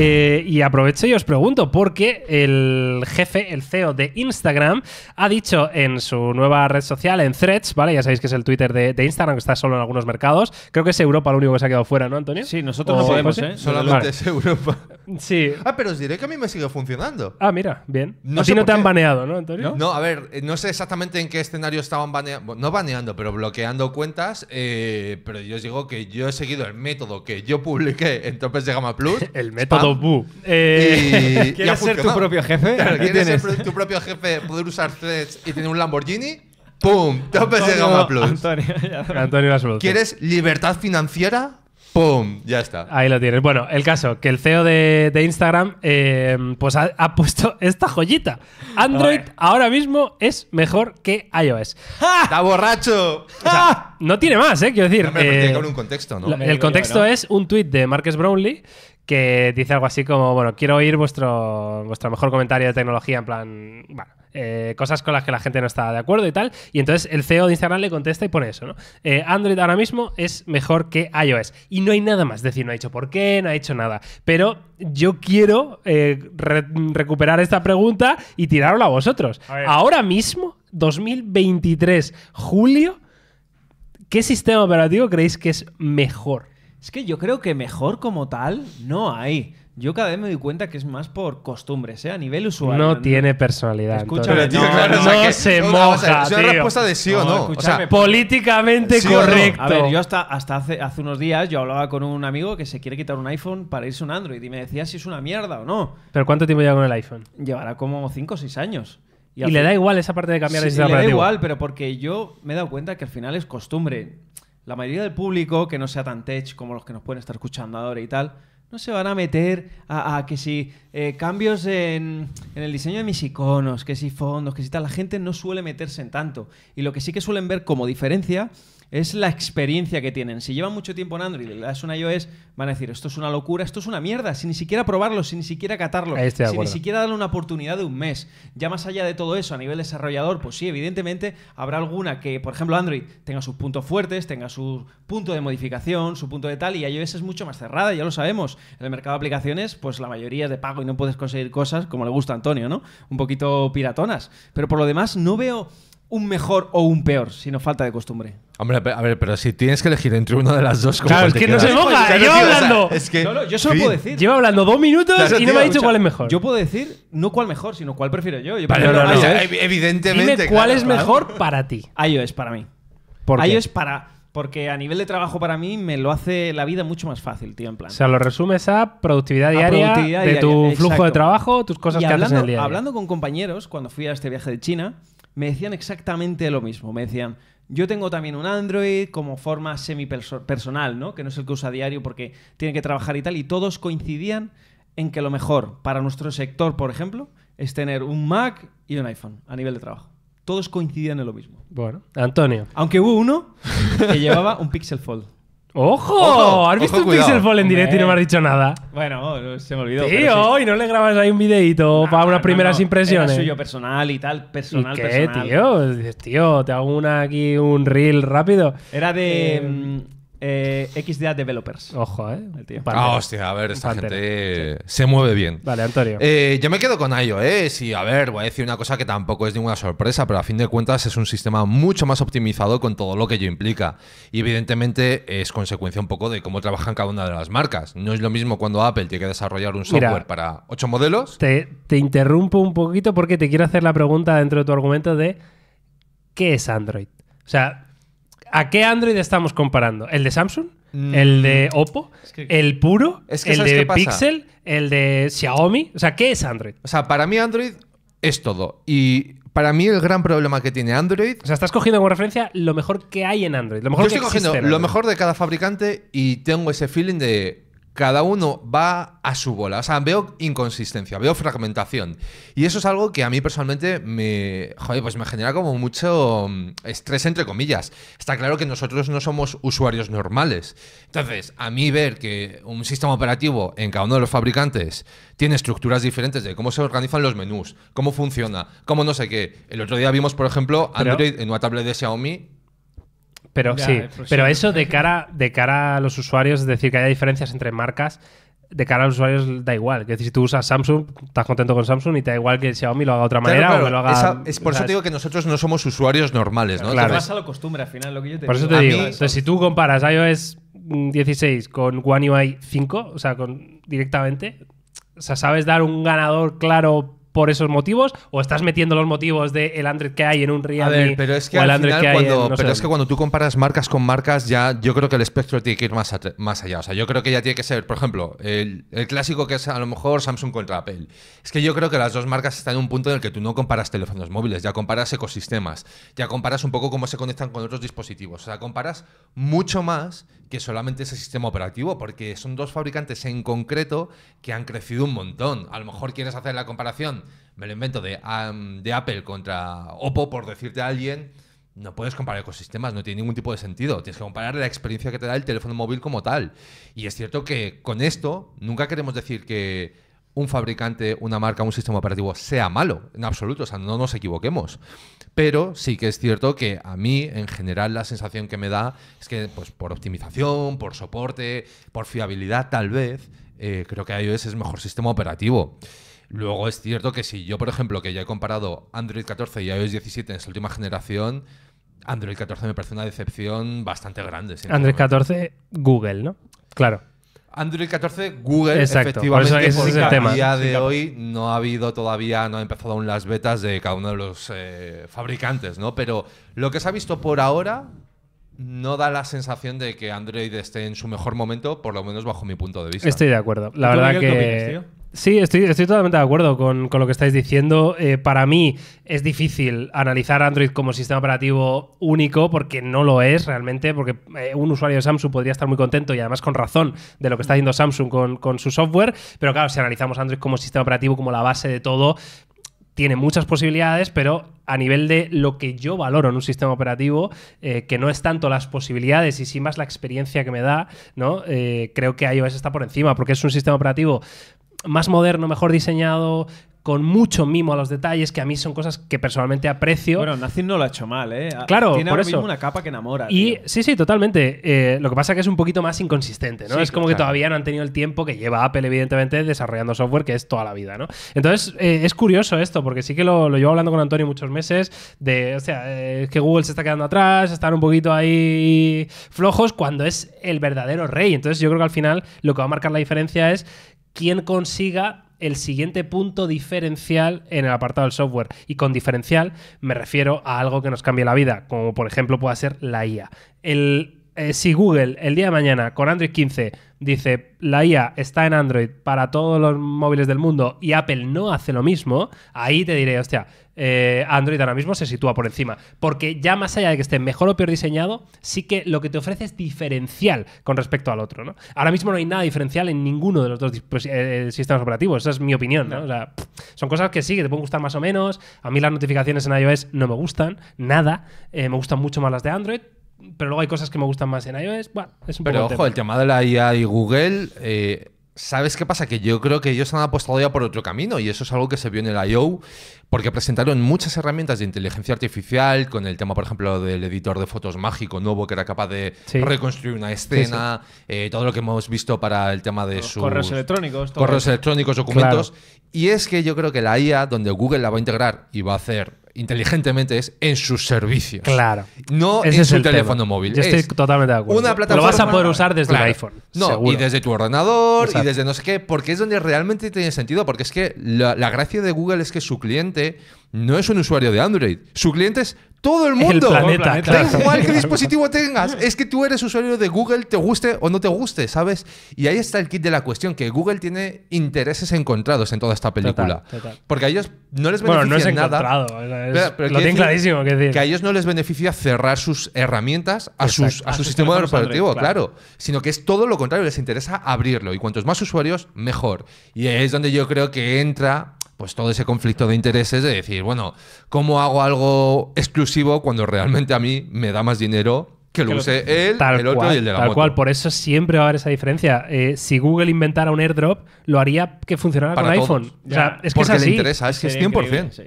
Eh, y aprovecho y os pregunto, porque el jefe, el CEO de Instagram, ha dicho en su nueva red social, en Threads, ¿vale? Ya sabéis que es el Twitter de, Instagram, que está solo en algunos mercados. Creo que es Europa lo único que se ha quedado fuera, ¿no, Antonio? Sí, nosotros no podemos, ¿eh? Solamente es Europa. Sí. Ah, pero os diré que a mí me sigue funcionando. Ah, mira, bien. No a ti no te han baneado, ¿no, Antonio? ¿No? a ver, eh, no sé exactamente en qué escenario estaban baneando, no baneando, pero bloqueando cuentas, eh, pero yo os digo que yo he seguido el método que yo publiqué en Topes de Gama Plus. el método spam, Bu. Eh, ¿Quieres ser tu propio jefe? ¿Quieres ser tu propio jefe, poder usar threads y tener un Lamborghini? ¡Pum! Topes de Gama Plus. Antonio, Antonio la solución. ¿Quieres libertad financiera? ¡Pum! Ya está. Ahí lo tienes. Bueno, el caso, que el CEO de, Instagram eh, pues ha, puesto esta joyita. Android ahora mismo es mejor que iOS. ¡Ah! ¡Está borracho! no tiene más, ¿eh? Quiero decir. que haber eh, un contexto, ¿no? el contexto es un tuit de Marques Brownlee que dice algo así como, bueno, quiero oír vuestro, vuestro mejor comentario de tecnología, en plan, eh, cosas con las que la gente no está de acuerdo y tal. Y entonces el CEO de Instagram le contesta y pone eso, ¿no? Eh, Android ahora mismo es mejor que iOS. Y no hay nada más. decir, no ha dicho por qué, no ha dicho nada. Pero yo quiero eh, recuperar esta pregunta y tirarla a vosotros. ahora mismo, 2023, julio, ¿qué sistema operativo creéis que es mejor? Es que yo creo que mejor como tal no hay. Yo cada vez me doy cuenta que es más por costumbres, sea ¿eh? A nivel usuario. No, tiene personalidad. Escúchame, no, se moja, Es una respuesta de sí o no. O pues, políticamente correcto. A yo hasta, hasta hace, hace unos días yo hablaba con un amigo que se quiere quitar un iPhone para irse a un Android y me decía si es una mierda o no. ¿Pero cuánto tiempo lleva con el iPhone? Llevará como 5 o 6 años. Y, le da igual esa parte de cambiar sí, el sistema le da igual, pero porque yo me he dado cuenta que al final es costumbre. La mayoría del público, que no sea tan tech como los que nos pueden estar escuchando ahora y tal no se van a meter a, que si eh, cambios en, en, el diseño de mis iconos, que si fondos, que si tal, la gente no suele meterse en tanto. Y lo que sí que suelen ver como diferencia es la experiencia que tienen. Si llevan mucho tiempo en Android y le das un iOS, van a decir, esto es una locura, esto es una mierda, sin ni siquiera probarlo, sin ni siquiera catarlo, sin ni siquiera darle una oportunidad de un mes. Ya más allá de todo eso, a nivel desarrollador, pues sí, evidentemente habrá alguna que, por ejemplo, Android tenga sus puntos fuertes, tenga su punto de modificación, su punto de tal, y iOS es mucho más cerrada, ya lo sabemos. En el mercado de aplicaciones, pues la mayoría es de pago y no puedes conseguir cosas como le gusta a Antonio, ¿no? Un poquito piratonas. Pero por lo demás, no veo un mejor o un peor, sino falta de costumbre. Hombre, a ver, pero si tienes que elegir entre uno de las dos, cosas. Claro, es que no se moja, lleva hablando. yo solo puedo decir. Lleva hablando dos minutos y no me ha dicho cuál es mejor. Yo puedo decir no cuál mejor, sino cuál prefiero yo. Vale, cuál es mejor para ti. es para mí. ¿Por es para. Porque a nivel de trabajo para mí me lo hace la vida mucho más fácil, tío, en plan. O sea, lo resumes a productividad diaria de tu flujo de trabajo, tus cosas que haces en el día. hablando con compañeros, cuando fui a este viaje de China, me decían exactamente lo mismo. Me decían, yo tengo también un Android como forma semi-personal, ¿no? Que no es el que usa a diario porque tiene que trabajar y tal. Y todos coincidían en que lo mejor para nuestro sector, por ejemplo, es tener un Mac y un iPhone a nivel de trabajo. Todos coincidían en lo mismo. Bueno, Antonio. Aunque hubo uno que llevaba un Pixel Fold. ¡Ojo! has visto un Pixel Fall en directo y no me has dicho nada? Bueno, se me olvidó. Tío, hoy ¿y no le grabas ahí un videito para unas primeras impresiones? Era suyo personal y tal, personal, ¿Y qué, tío? Dices, tío, te hago una aquí un reel rápido. Era de... Eh, mm, eh, XDA Developers. Ojo, ¿eh? Ah, hostia, a ver, esta gente se mueve bien. Vale, Antonio. Eh, yo me quedo con iOS eh. y, a ver, voy a decir una cosa que tampoco es ninguna sorpresa, pero a fin de cuentas es un sistema mucho más optimizado con todo lo que ello implica. Y, evidentemente, es consecuencia un poco de cómo trabajan cada una de las marcas. No es lo mismo cuando Apple tiene que desarrollar un software para ocho modelos. Te, te interrumpo un poquito porque te quiero hacer la pregunta dentro de tu argumento de ¿qué es Android? O sea, ¿A qué Android estamos comparando? ¿El de Samsung? ¿El de mm. Oppo? ¿El puro? Es ¿El de Pixel? ¿El de Xiaomi? O sea, ¿qué es Android? O sea, para mí Android es todo. Y para mí el gran problema que tiene Android... O sea, estás cogiendo como referencia lo mejor que hay en Android. yo estoy cogiendo lo mejor de cada fabricante y tengo ese feeling de cada uno va a su bola. O sea, veo inconsistencia, veo fragmentación. Y eso es algo que a mí personalmente me, pues me genera como mucho mm, estrés, entre comillas. Está claro que nosotros no somos usuarios normales. Entonces, a mí ver que un sistema operativo en cada uno de los fabricantes tiene estructuras diferentes de cómo se organizan los menús, cómo funciona, cómo no sé qué. El otro día vimos, por ejemplo, Android en una tablet de Xiaomi eh, pues pero sí, pero eso de cara, de cara a los usuarios, es decir, que haya diferencias entre marcas, de cara a los usuarios da igual. Es decir, si tú usas Samsung, estás contento con Samsung y te da igual que Xiaomi lo haga de otra manera o que lo haga. es por eso te digo que nosotros no somos usuarios normales, ¿no? Claro. lo costumbre al final, lo que yo te Por eso te digo. si tú comparas iOS 16 con One UI 5, o sea, con directamente, o sea, sabes dar un ganador claro por esos motivos o estás metiendo los motivos del Android que hay en un Realme a ver, pero es que al final, cuando, pero es que cuando tú comparas marcas con marcas ya yo creo que el espectro tiene que ir más, más allá o sea yo creo que ya tiene que ser por ejemplo el, el, clásico que es a lo mejor Samsung contra Apple es que yo creo que las dos marcas están en un punto en el que tú no comparas teléfonos móviles ya comparas ecosistemas ya comparas un poco cómo se conectan con otros dispositivos o sea comparas mucho más que solamente ese sistema operativo, porque son dos fabricantes en concreto que han crecido un montón. A lo mejor quieres hacer la comparación me lo invento, de, de Apple contra Oppo, por decirte a alguien, no puedes comparar ecosistemas, no tiene ningún tipo de sentido. Tienes que comparar la experiencia que te da el teléfono móvil como tal. Y es cierto que con esto nunca queremos decir que un fabricante, una marca, un sistema operativo sea malo, en absoluto, o sea, no nos equivoquemos. Pero sí que es cierto que a mí, en general, la sensación que me da es que, pues, por optimización, por soporte, por fiabilidad, tal vez, eh, creo que iOS es mejor sistema operativo. Luego es cierto que si yo, por ejemplo, que ya he comparado Android 14 y iOS 17 en su última generación, Android 14 me parece una decepción bastante grande. Android 14, Google, ¿no? Claro. Android 14, Google, efectivamente, el tema. a día de hoy no ha habido todavía, no ha empezado aún las betas de cada uno de los eh, fabricantes, ¿no? Pero lo que se ha visto por ahora no da la sensación de que Android esté en su mejor momento, por lo menos bajo mi punto de vista. Estoy de acuerdo. La verdad que... Sí, estoy, estoy totalmente de acuerdo con, lo que estáis diciendo. Eh, para mí es difícil analizar Android como sistema operativo único porque no lo es realmente, porque eh, un usuario de Samsung podría estar muy contento y además con razón de lo que está haciendo Samsung con, su software, pero claro, si analizamos Android como sistema operativo, como la base de todo, tiene muchas posibilidades, pero a nivel de lo que yo valoro en un sistema operativo, eh, que no es tanto las posibilidades y sin más la experiencia que me da, ¿no? creo que iOS está por encima, porque es un sistema operativo más moderno, mejor diseñado, con mucho mimo a los detalles, que a mí son cosas que personalmente aprecio. Bueno, Nazim no lo ha hecho mal, ¿eh? Claro, Tiene ahora mismo una capa que enamora. Y sí, sí, totalmente. Eh, lo que pasa es que es un poquito más inconsistente, ¿no? es como que todavía no han tenido el tiempo que lleva Apple, evidentemente, desarrollando software, que es toda la vida, ¿no? Entonces, eh, es curioso esto, porque sí que lo, llevo hablando con Antonio muchos meses, de, o sea, eh, que Google se está quedando atrás, están un poquito ahí flojos, cuando es el verdadero rey. Entonces, yo creo que al final lo que va a marcar la diferencia es quién consiga el siguiente punto diferencial en el apartado del software. Y con diferencial me refiero a algo que nos cambie la vida, como por ejemplo pueda ser la IA. El eh, si Google el día de mañana con Android 15 dice la IA está en Android para todos los móviles del mundo y Apple no hace lo mismo, ahí te diré, hostia, eh, Android ahora mismo se sitúa por encima. Porque ya más allá de que esté mejor o peor diseñado, sí que lo que te ofrece es diferencial con respecto al otro. ¿no? Ahora mismo no hay nada diferencial en ninguno de los dos eh, sistemas operativos, esa es mi opinión. son cosas que sí, que te pueden gustar más o menos. A mí las notificaciones en iOS no me gustan, nada. me gustan mucho más las de Android, pero luego hay cosas que me gustan más en iOS. Bueno, es un pero ojo, el tema. de la IA y Google, eh, ¿sabes qué pasa? Que yo creo que ellos han apostado ya por otro camino y eso es algo que se vio en el I.O. porque presentaron muchas herramientas de inteligencia artificial con el tema, por ejemplo, del editor de fotos mágico nuevo que era capaz de reconstruir una escena, eh, todo lo que hemos visto para el tema de sus... Correos electrónicos. correos electrónicos, documentos. Y es que yo creo que la IA, donde Google la va a integrar y va a hacer inteligentemente es en sus servicios. Claro. No en es su teléfono móvil. Yo estoy totalmente de acuerdo. Una plataforma, Lo vas a poder usar desde el iPhone. No, y desde tu ordenador y desde no sé qué, porque es donde realmente tiene sentido. Porque es que la, la gracia de Google es que su cliente no es un usuario de Android. Su cliente es todo el mundo. El planeta, da dispositivo tengas. Es que tú eres usuario de Google, te guste o no te guste, ¿sabes? Y ahí está el kit de la cuestión, que Google tiene intereses encontrados en toda esta película. Porque a ellos no les beneficia bueno, no es nada. lo clarísimo. Que, a ellos no les beneficia cerrar sus herramientas a, sus, a, su, sistema operativo, claro. claro. Sino que es todo lo contrario, les interesa abrirlo. Y cuantos más usuarios, mejor. Y es donde yo creo que entra pues todo ese conflicto de intereses de decir, bueno, ¿cómo hago algo exclusivo cuando realmente a mí me da más dinero que lo use él, tal el otro y el de la Tal cual, por eso siempre va a haber esa diferencia. Eh, si Google inventara un airdrop, lo haría que funcionara con iPhone. O sea, es que Porque es así. le interesa, es que es 100%. Sí.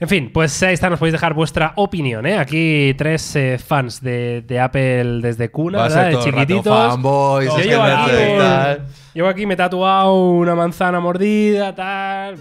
En fin, pues ahí está, nos podéis dejar vuestra opinión. ¿eh? Aquí tres eh, fans de, Apple desde cuna, ¿verdad? de chiquititos. yo aquí, aquí, me he tatuado una manzana mordida, tal.